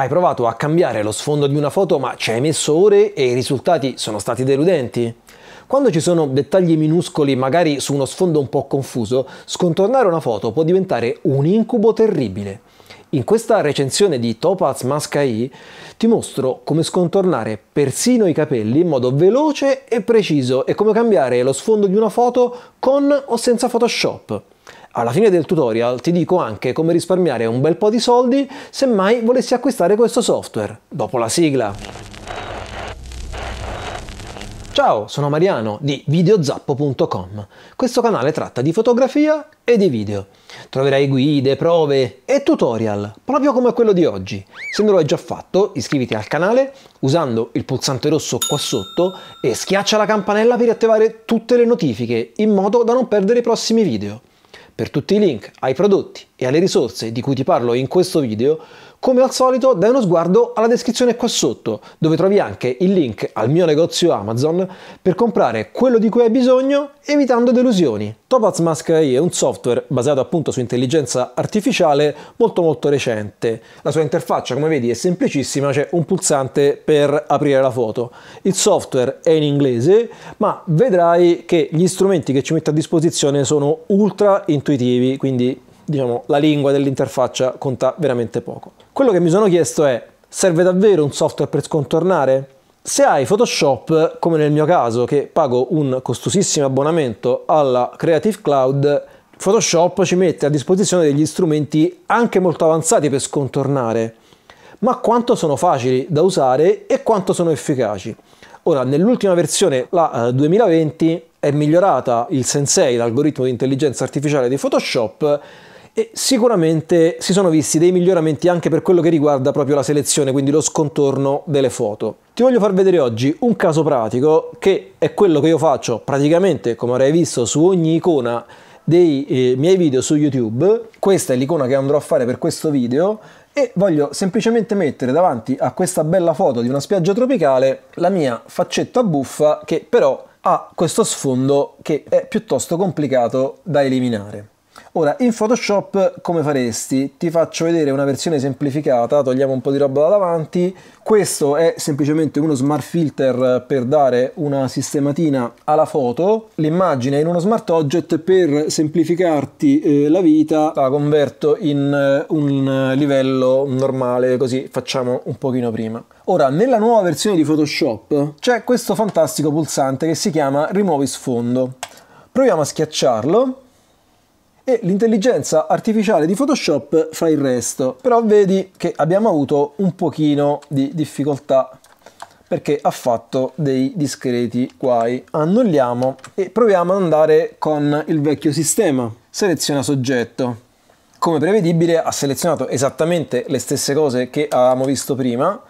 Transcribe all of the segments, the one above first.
Hai provato a cambiare lo sfondo di una foto ma ci hai messo ore e i risultati sono stati deludenti? Quando ci sono dettagli minuscoli, magari su uno sfondo un po' confuso, scontornare una foto può diventare un incubo terribile. In questa recensione di Topaz Mascai ti mostro come scontornare persino i capelli in modo veloce e preciso e come cambiare lo sfondo di una foto con o senza Photoshop. Alla fine del tutorial ti dico anche come risparmiare un bel po' di soldi se mai volessi acquistare questo software, dopo la sigla. Ciao, sono Mariano di videozappo.com. Questo canale tratta di fotografia e di video. Troverai guide, prove e tutorial, proprio come quello di oggi. Se non lo hai già fatto, iscriviti al canale usando il pulsante rosso qua sotto e schiaccia la campanella per attivare tutte le notifiche, in modo da non perdere i prossimi video. Per tutti i link ai prodotti e alle risorse di cui ti parlo in questo video, come al solito dai uno sguardo alla descrizione qua sotto, dove trovi anche il link al mio negozio Amazon per comprare quello di cui hai bisogno evitando delusioni. Topaz Mask Masquerade è un software basato appunto su intelligenza artificiale molto molto recente. La sua interfaccia come vedi è semplicissima, c'è un pulsante per aprire la foto. Il software è in inglese ma vedrai che gli strumenti che ci mette a disposizione sono ultra intuitivi, quindi diciamo la lingua dell'interfaccia conta veramente poco. Quello che mi sono chiesto è serve davvero un software per scontornare? Se hai Photoshop, come nel mio caso, che pago un costosissimo abbonamento alla Creative Cloud, Photoshop ci mette a disposizione degli strumenti anche molto avanzati per scontornare, ma quanto sono facili da usare e quanto sono efficaci. Ora, nell'ultima versione, la 2020, eh, è migliorata il Sensei, l'algoritmo di intelligenza artificiale di Photoshop, e sicuramente si sono visti dei miglioramenti anche per quello che riguarda proprio la selezione, quindi lo scontorno delle foto. Ti voglio far vedere oggi un caso pratico che è quello che io faccio praticamente, come avrai visto, su ogni icona dei eh, miei video su YouTube. Questa è l'icona che andrò a fare per questo video e voglio semplicemente mettere davanti a questa bella foto di una spiaggia tropicale la mia faccetta buffa che però ha questo sfondo che è piuttosto complicato da eliminare. Ora, in Photoshop come faresti? Ti faccio vedere una versione semplificata, togliamo un po' di roba da davanti. Questo è semplicemente uno smart filter per dare una sistematina alla foto. L'immagine in uno smart object per semplificarti eh, la vita la converto in uh, un eh, livello normale, così facciamo un pochino prima. Ora, nella nuova versione di Photoshop c'è questo fantastico pulsante che si chiama Rimuovi sfondo. Proviamo a schiacciarlo e l'intelligenza artificiale di Photoshop fa il resto. Però vedi che abbiamo avuto un pochino di difficoltà perché ha fatto dei discreti guai. Annulliamo e proviamo ad andare con il vecchio sistema. Seleziona soggetto. Come prevedibile ha selezionato esattamente le stesse cose che avevamo visto prima,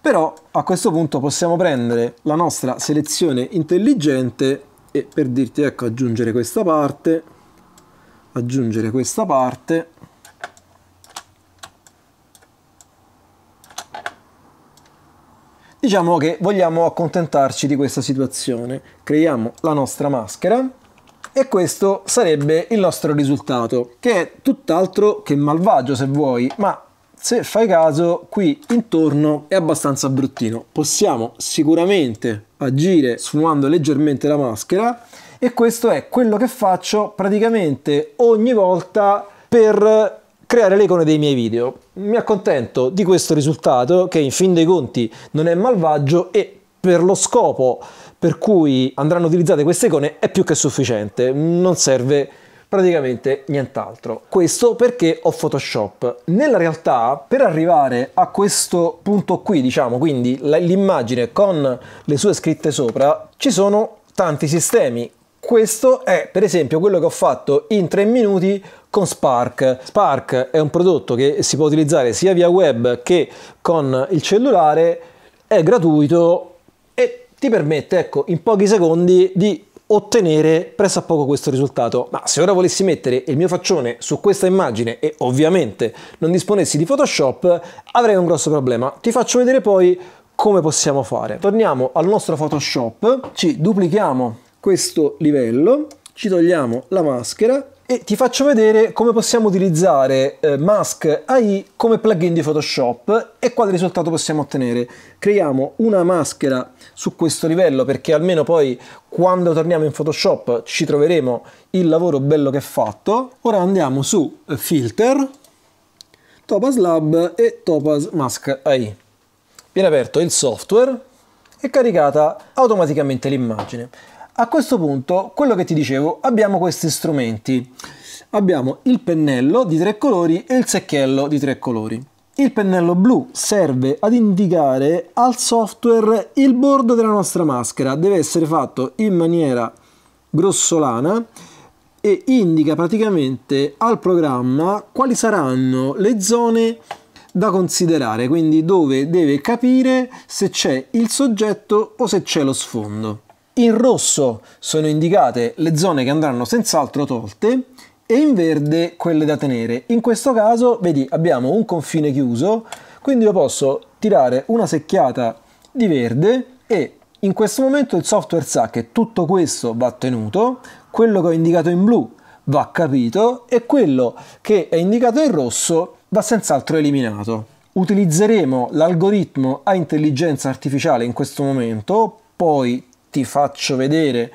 però a questo punto possiamo prendere la nostra selezione intelligente e per dirti ecco aggiungere questa parte aggiungere questa parte diciamo che vogliamo accontentarci di questa situazione creiamo la nostra maschera e questo sarebbe il nostro risultato che è tutt'altro che malvagio se vuoi ma se fai caso qui intorno è abbastanza bruttino possiamo sicuramente agire sfumando leggermente la maschera e questo è quello che faccio praticamente ogni volta per creare le icone dei miei video. Mi accontento di questo risultato che in fin dei conti non è malvagio e per lo scopo per cui andranno utilizzate queste icone è più che sufficiente, non serve praticamente nient'altro. Questo perché ho Photoshop. Nella realtà, per arrivare a questo punto qui, diciamo, quindi l'immagine con le sue scritte sopra, ci sono tanti sistemi questo è per esempio quello che ho fatto in 3 minuti con Spark. Spark è un prodotto che si può utilizzare sia via web che con il cellulare, è gratuito e ti permette ecco, in pochi secondi di ottenere presso a poco questo risultato. Ma se ora volessi mettere il mio faccione su questa immagine e ovviamente non disponessi di Photoshop, avrei un grosso problema. Ti faccio vedere poi come possiamo fare. Torniamo al nostro Photoshop, ci duplichiamo questo livello, ci togliamo la maschera e ti faccio vedere come possiamo utilizzare eh, Mask AI come plugin di Photoshop e quale risultato possiamo ottenere. Creiamo una maschera su questo livello perché almeno poi quando torniamo in Photoshop ci troveremo il lavoro bello che è fatto. Ora andiamo su eh, Filter, Topaz Lab e Topaz Mask AI. Viene aperto il software e caricata automaticamente l'immagine. A questo punto, quello che ti dicevo, abbiamo questi strumenti. Abbiamo il pennello di tre colori e il secchiello di tre colori. Il pennello blu serve ad indicare al software il bordo della nostra maschera, deve essere fatto in maniera grossolana e indica praticamente al programma quali saranno le zone da considerare, quindi dove deve capire se c'è il soggetto o se c'è lo sfondo. In rosso sono indicate le zone che andranno senz'altro tolte e in verde quelle da tenere. In questo caso, vedi, abbiamo un confine chiuso, quindi io posso tirare una secchiata di verde e in questo momento il software sa che tutto questo va tenuto, quello che ho indicato in blu va capito e quello che è indicato in rosso va senz'altro eliminato. Utilizzeremo l'algoritmo a intelligenza artificiale in questo momento, poi ti faccio vedere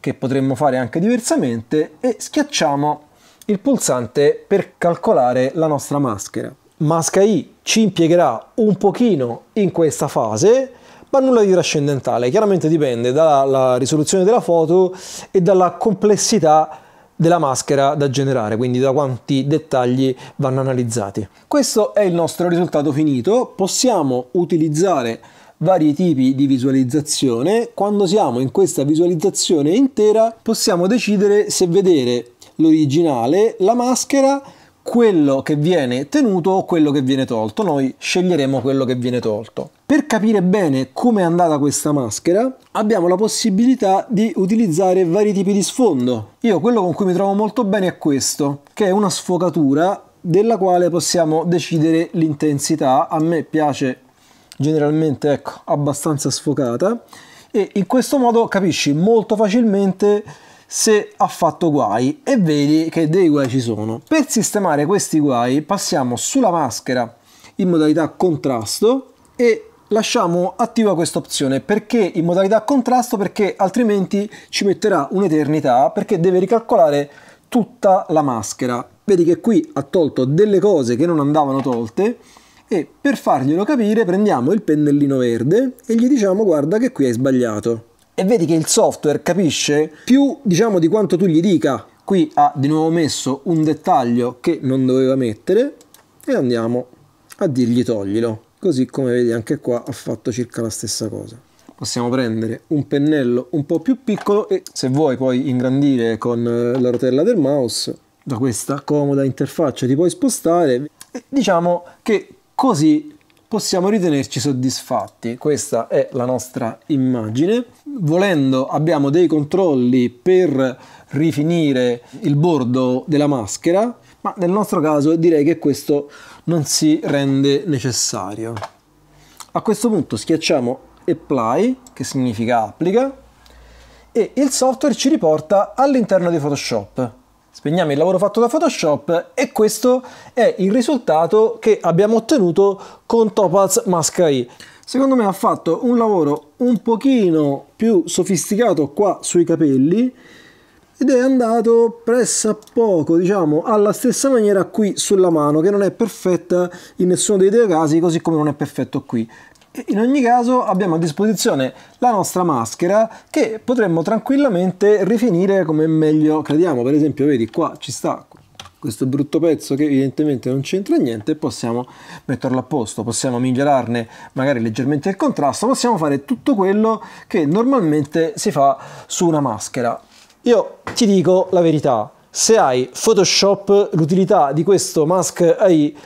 che potremmo fare anche diversamente e schiacciamo il pulsante per calcolare la nostra maschera. Masca I ci impiegherà un pochino in questa fase, ma nulla di trascendentale. Chiaramente dipende dalla risoluzione della foto e dalla complessità della maschera da generare, quindi da quanti dettagli vanno analizzati. Questo è il nostro risultato finito. Possiamo utilizzare vari tipi di visualizzazione. Quando siamo in questa visualizzazione intera possiamo decidere se vedere l'originale, la maschera, quello che viene tenuto o quello che viene tolto. Noi sceglieremo quello che viene tolto. Per capire bene come è andata questa maschera abbiamo la possibilità di utilizzare vari tipi di sfondo. Io quello con cui mi trovo molto bene è questo, che è una sfocatura della quale possiamo decidere l'intensità. A me piace generalmente ecco, abbastanza sfocata e in questo modo capisci molto facilmente se ha fatto guai e vedi che dei guai ci sono. Per sistemare questi guai passiamo sulla maschera in modalità contrasto e lasciamo attiva questa opzione perché in modalità contrasto perché altrimenti ci metterà un'eternità perché deve ricalcolare tutta la maschera. Vedi che qui ha tolto delle cose che non andavano tolte e per farglielo capire prendiamo il pennellino verde e gli diciamo guarda che qui hai sbagliato. E vedi che il software capisce più diciamo di quanto tu gli dica. Qui ha di nuovo messo un dettaglio che non doveva mettere e andiamo a dirgli toglilo. Così come vedi anche qua ha fatto circa la stessa cosa possiamo prendere un pennello un po' più piccolo e se vuoi puoi ingrandire con eh, la rotella del mouse da questa comoda interfaccia ti puoi spostare diciamo che Così possiamo ritenerci soddisfatti. Questa è la nostra immagine. Volendo abbiamo dei controlli per rifinire il bordo della maschera, ma nel nostro caso direi che questo non si rende necessario. A questo punto schiacciamo apply, che significa applica, e il software ci riporta all'interno di Photoshop spegniamo il lavoro fatto da Photoshop e questo è il risultato che abbiamo ottenuto con Topaz Mascai. Secondo me ha fatto un lavoro un pochino più sofisticato qua sui capelli ed è andato pressa poco, diciamo, alla stessa maniera qui sulla mano, che non è perfetta in nessuno dei due casi, così come non è perfetto qui. In ogni caso abbiamo a disposizione la nostra maschera che potremmo tranquillamente rifinire come meglio crediamo. Per esempio, vedi qua ci sta questo brutto pezzo che evidentemente non c'entra niente e possiamo metterlo a posto, possiamo migliorarne magari leggermente il contrasto, possiamo fare tutto quello che normalmente si fa su una maschera. Io ti dico la verità, se hai Photoshop l'utilità di questo mask AI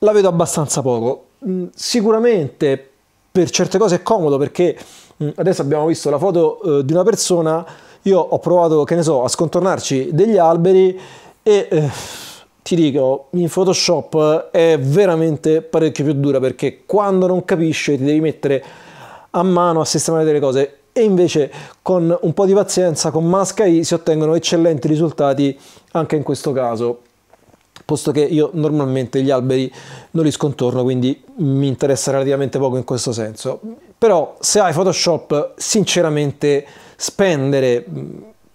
la vedo abbastanza poco, Mm, sicuramente per certe cose è comodo perché mm, adesso abbiamo visto la foto eh, di una persona, io ho provato, che ne so, a scontornarci degli alberi e eh, ti dico, in Photoshop è veramente parecchio più dura perché quando non capisci ti devi mettere a mano a sistemare delle cose e invece con un po' di pazienza con Masca I si ottengono eccellenti risultati anche in questo caso posto che io normalmente gli alberi non li scontorno, quindi mi interessa relativamente poco in questo senso. Però se hai Photoshop, sinceramente spendere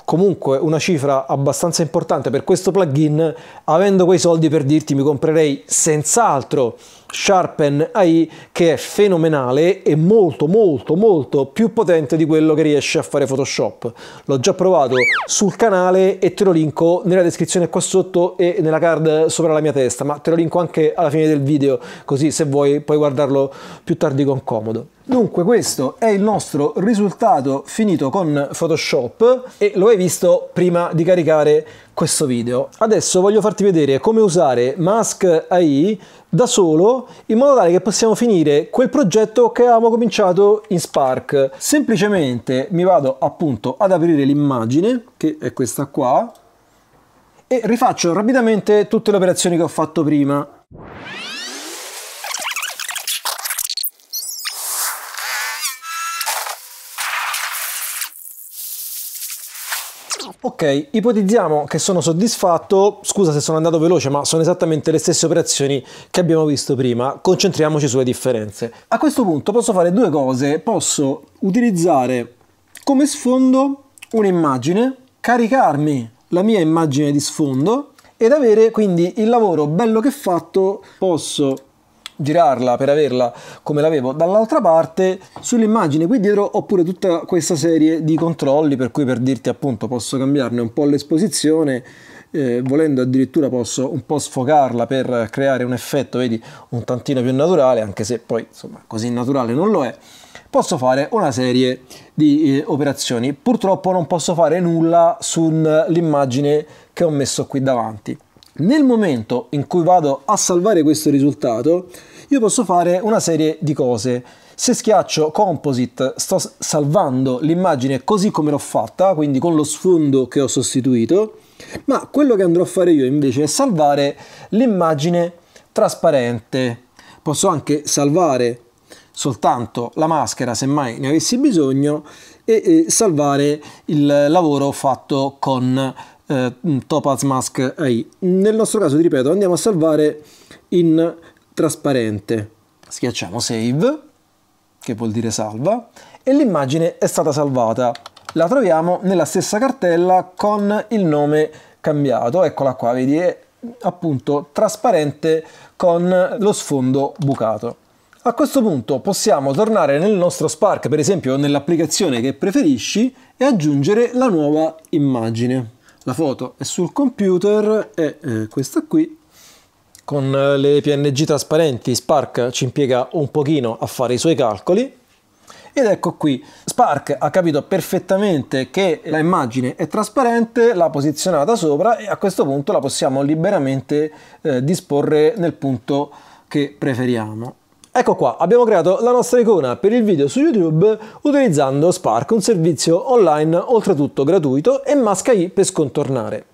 comunque una cifra abbastanza importante per questo plugin, avendo quei soldi per dirti mi comprerei senz'altro Sharpen AI che è fenomenale e molto molto molto più potente di quello che riesce a fare Photoshop. L'ho già provato sul canale e te lo linko nella descrizione qua sotto e nella card sopra la mia testa, ma te lo linko anche alla fine del video così se vuoi puoi guardarlo più tardi con comodo. Dunque questo è il nostro risultato finito con Photoshop e lo hai visto prima di caricare questo video. Adesso voglio farti vedere come usare Mask AI da solo in modo tale che possiamo finire quel progetto che avevamo cominciato in Spark. Semplicemente mi vado appunto ad aprire l'immagine, che è questa qua, e rifaccio rapidamente tutte le operazioni che ho fatto prima. Ok, ipotizziamo che sono soddisfatto, scusa se sono andato veloce, ma sono esattamente le stesse operazioni che abbiamo visto prima, concentriamoci sulle differenze. A questo punto posso fare due cose, posso utilizzare come sfondo un'immagine, caricarmi la mia immagine di sfondo ed avere quindi il lavoro bello che fatto, posso girarla per averla come l'avevo dall'altra parte sull'immagine qui dietro ho pure tutta questa serie di controlli per cui per dirti appunto posso cambiarne un po' l'esposizione eh, volendo addirittura posso un po' sfocarla per creare un effetto vedi un tantino più naturale anche se poi insomma così naturale non lo è posso fare una serie di eh, operazioni purtroppo non posso fare nulla sull'immagine che ho messo qui davanti nel momento in cui vado a salvare questo risultato io posso fare una serie di cose. Se schiaccio Composite sto salvando l'immagine così come l'ho fatta, quindi con lo sfondo che ho sostituito, ma quello che andrò a fare io invece è salvare l'immagine trasparente. Posso anche salvare soltanto la maschera se mai ne avessi bisogno e, e salvare il lavoro fatto con eh, Topaz Mask AI. Nel nostro caso, ti ripeto, andiamo a salvare in trasparente. Schiacciamo save, che vuol dire salva, e l'immagine è stata salvata. La troviamo nella stessa cartella con il nome cambiato, eccola qua, vedi, è appunto trasparente con lo sfondo bucato. A questo punto possiamo tornare nel nostro Spark, per esempio nell'applicazione che preferisci, e aggiungere la nuova immagine. La foto è sul computer, è eh, questa qui, con eh, le PNG trasparenti Spark ci impiega un pochino a fare i suoi calcoli ed ecco qui, Spark ha capito perfettamente che la immagine è trasparente, l'ha posizionata sopra e a questo punto la possiamo liberamente eh, disporre nel punto che preferiamo. Ecco qua, abbiamo creato la nostra icona per il video su YouTube utilizzando Spark, un servizio online oltretutto gratuito e Masca I per scontornare.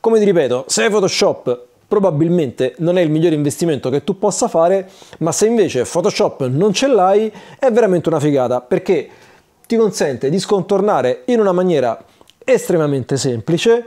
Come ti ripeto, se Photoshop probabilmente non è il miglior investimento che tu possa fare, ma se invece Photoshop non ce l'hai è veramente una figata perché ti consente di scontornare in una maniera estremamente semplice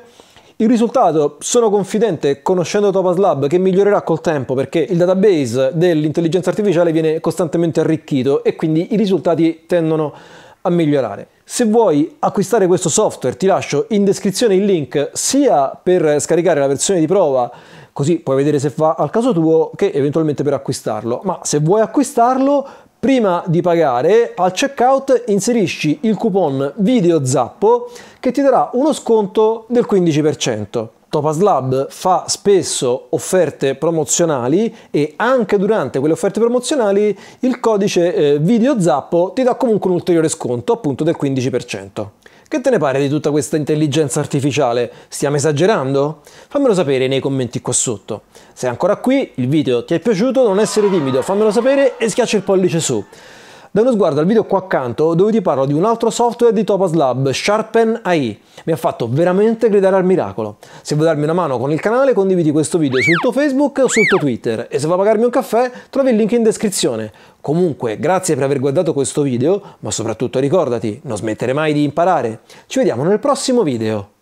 il risultato sono confidente, conoscendo Topaz Lab, che migliorerà col tempo perché il database dell'intelligenza artificiale viene costantemente arricchito e quindi i risultati tendono a migliorare. Se vuoi acquistare questo software ti lascio in descrizione il link sia per scaricare la versione di prova così puoi vedere se fa al caso tuo che eventualmente per acquistarlo. Ma se vuoi acquistarlo, prima di pagare al checkout inserisci il coupon video zappo che ti darà uno sconto del 15%. Topaz Lab fa spesso offerte promozionali e anche durante quelle offerte promozionali il codice eh, video zappo ti dà comunque un ulteriore sconto appunto del 15%. Che te ne pare di tutta questa intelligenza artificiale? Stiamo esagerando? Fammelo sapere nei commenti qua sotto. Se è ancora qui, il video ti è piaciuto, non essere timido, fammelo sapere e schiaccia il pollice su. Dai uno sguardo al video qua accanto dove ti parlo di un altro software di Topaz Lab, Sharpen AI. Mi ha fatto veramente gridare al miracolo. Se vuoi darmi una mano con il canale condividi questo video sul tuo Facebook o sul tuo Twitter e se vuoi pagarmi un caffè trovi il link in descrizione. Comunque grazie per aver guardato questo video ma soprattutto ricordati non smettere mai di imparare. Ci vediamo nel prossimo video.